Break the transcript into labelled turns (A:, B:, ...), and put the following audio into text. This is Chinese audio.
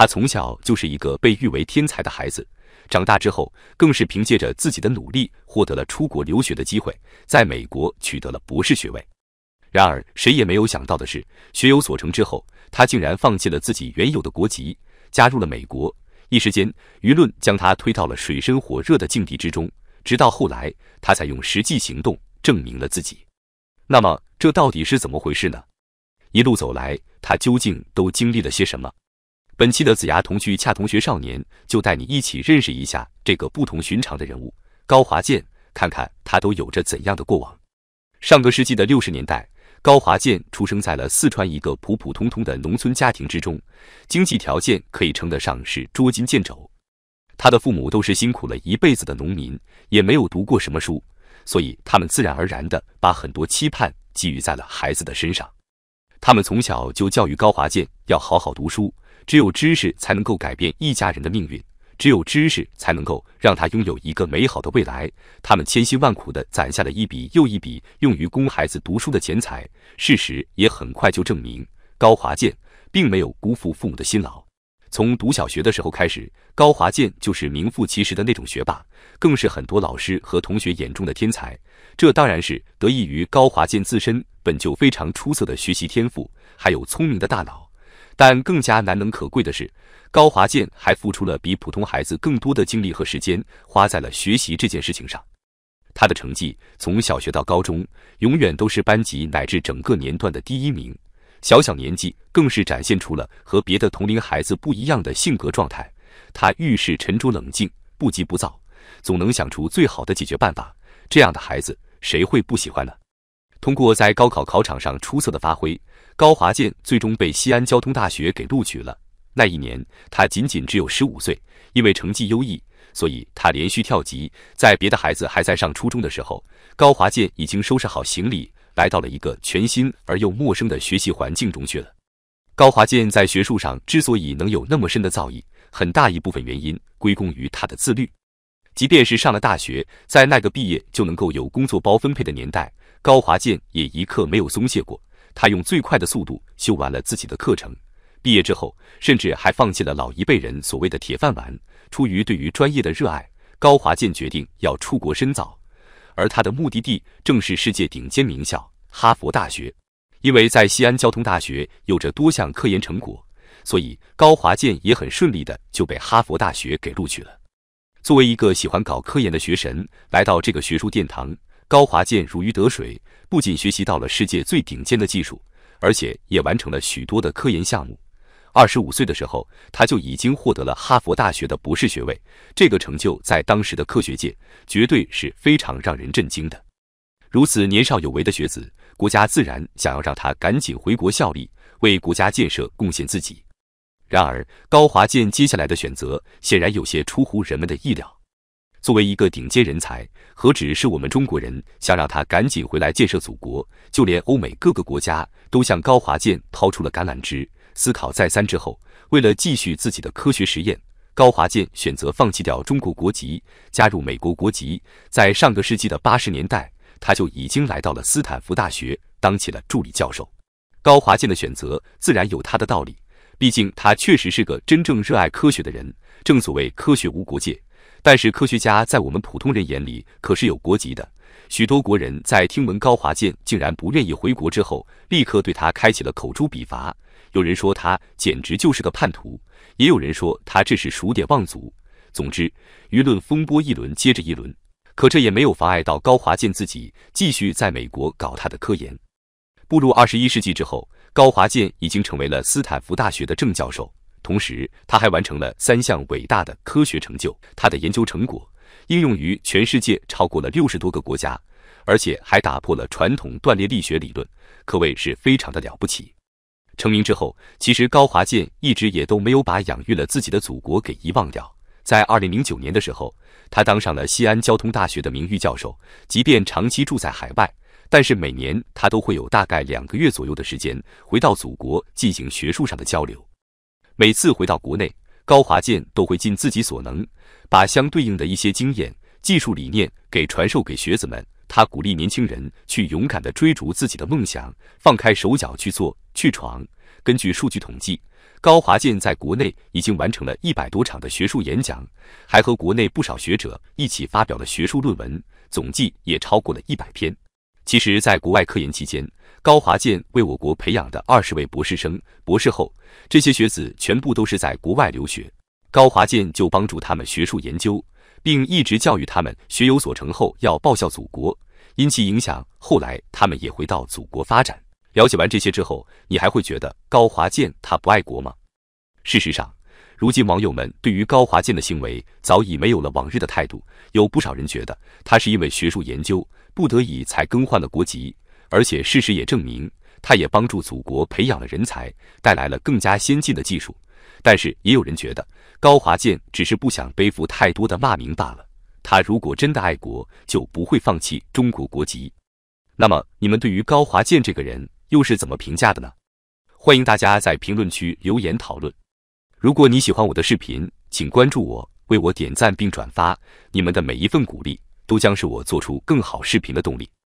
A: 他从小就是一个被誉为天才的孩子，长大之后更是凭借着自己的努力获得了出国留学的机会，在美国取得了博士学位。然而，谁也没有想到的是，学有所成之后，他竟然放弃了自己原有的国籍，加入了美国。一时间，舆论将他推到了水深火热的境地之中。直到后来，他才用实际行动证明了自己。那么，这到底是怎么回事呢？一路走来，他究竟都经历了些什么？本期的子牙同趣恰同学少年就带你一起认识一下这个不同寻常的人物高华健，看看他都有着怎样的过往。上个世纪的六十年代，高华健出生在了四川一个普普通通的农村家庭之中，经济条件可以称得上是捉襟见肘。他的父母都是辛苦了一辈子的农民，也没有读过什么书，所以他们自然而然的把很多期盼寄予在了孩子的身上。他们从小就教育高华健要好好读书。只有知识才能够改变一家人的命运，只有知识才能够让他拥有一个美好的未来。他们千辛万苦地攒下了一笔又一笔用于供孩子读书的钱财。事实也很快就证明，高华健并没有辜负父母的辛劳。从读小学的时候开始，高华健就是名副其实的那种学霸，更是很多老师和同学眼中的天才。这当然是得益于高华健自身本就非常出色的学习天赋，还有聪明的大脑。但更加难能可贵的是，高华健还付出了比普通孩子更多的精力和时间，花在了学习这件事情上。他的成绩从小学到高中，永远都是班级乃至整个年段的第一名。小小年纪，更是展现出了和别的同龄孩子不一样的性格状态。他遇事沉着冷静，不急不躁，总能想出最好的解决办法。这样的孩子，谁会不喜欢呢？通过在高考考场上出色的发挥。高华健最终被西安交通大学给录取了。那一年，他仅仅只有十五岁，因为成绩优异，所以他连续跳级。在别的孩子还在上初中的时候，高华健已经收拾好行李，来到了一个全新而又陌生的学习环境中去了。高华健在学术上之所以能有那么深的造诣，很大一部分原因归功于他的自律。即便是上了大学，在那个毕业就能够有工作包分配的年代，高华健也一刻没有松懈过。他用最快的速度修完了自己的课程，毕业之后，甚至还放弃了老一辈人所谓的铁饭碗。出于对于专业的热爱，高华健决定要出国深造，而他的目的地正是世界顶尖名校哈佛大学。因为在西安交通大学有着多项科研成果，所以高华健也很顺利的就被哈佛大学给录取了。作为一个喜欢搞科研的学神，来到这个学术殿堂。高华健如鱼得水，不仅学习到了世界最顶尖的技术，而且也完成了许多的科研项目。二十五岁的时候，他就已经获得了哈佛大学的博士学位。这个成就在当时的科学界绝对是非常让人震惊的。如此年少有为的学子，国家自然想要让他赶紧回国效力，为国家建设贡献自己。然而，高华健接下来的选择显然有些出乎人们的意料。作为一个顶尖人才，何止是我们中国人想让他赶紧回来建设祖国，就连欧美各个国家都向高华健抛出了橄榄枝。思考再三之后，为了继续自己的科学实验，高华健选择放弃掉中国国籍，加入美国国籍。在上个世纪的八十年代，他就已经来到了斯坦福大学，当起了助理教授。高华健的选择自然有他的道理，毕竟他确实是个真正热爱科学的人。正所谓科学无国界。但是科学家在我们普通人眼里可是有国籍的。许多国人在听闻高华健竟然不愿意回国之后，立刻对他开启了口诛笔伐。有人说他简直就是个叛徒，也有人说他这是数典忘祖。总之，舆论风波一轮接着一轮，可这也没有妨碍到高华健自己继续在美国搞他的科研。步入二十一世纪之后，高华健已经成为了斯坦福大学的正教授。同时，他还完成了三项伟大的科学成就。他的研究成果应用于全世界超过了六十多个国家，而且还打破了传统断裂力学理论，可谓是非常的了不起。成名之后，其实高华健一直也都没有把养育了自己的祖国给遗忘掉。在二零零九年的时候，他当上了西安交通大学的名誉教授。即便长期住在海外，但是每年他都会有大概两个月左右的时间回到祖国进行学术上的交流。每次回到国内，高华健都会尽自己所能，把相对应的一些经验、技术理念给传授给学子们。他鼓励年轻人去勇敢地追逐自己的梦想，放开手脚去做、去闯。根据数据统计，高华健在国内已经完成了一百多场的学术演讲，还和国内不少学者一起发表了学术论文，总计也超过了一百篇。其实，在国外科研期间，高华健为我国培养的二十位博士生、博士后，这些学子全部都是在国外留学，高华健就帮助他们学术研究，并一直教育他们学有所成后要报效祖国。因其影响，后来他们也回到祖国发展。了解完这些之后，你还会觉得高华健他不爱国吗？事实上，如今网友们对于高华健的行为早已没有了往日的态度，有不少人觉得他是因为学术研究不得已才更换了国籍。而且事实也证明，他也帮助祖国培养了人才，带来了更加先进的技术。但是也有人觉得，高华健只是不想背负太多的骂名罢了。他如果真的爱国，就不会放弃中国国籍。那么你们对于高华健这个人又是怎么评价的呢？欢迎大家在评论区留言讨论。如果你喜欢我的视频，请关注我，为我点赞并转发。你们的每一份鼓励，都将是我做出更好视频的动力。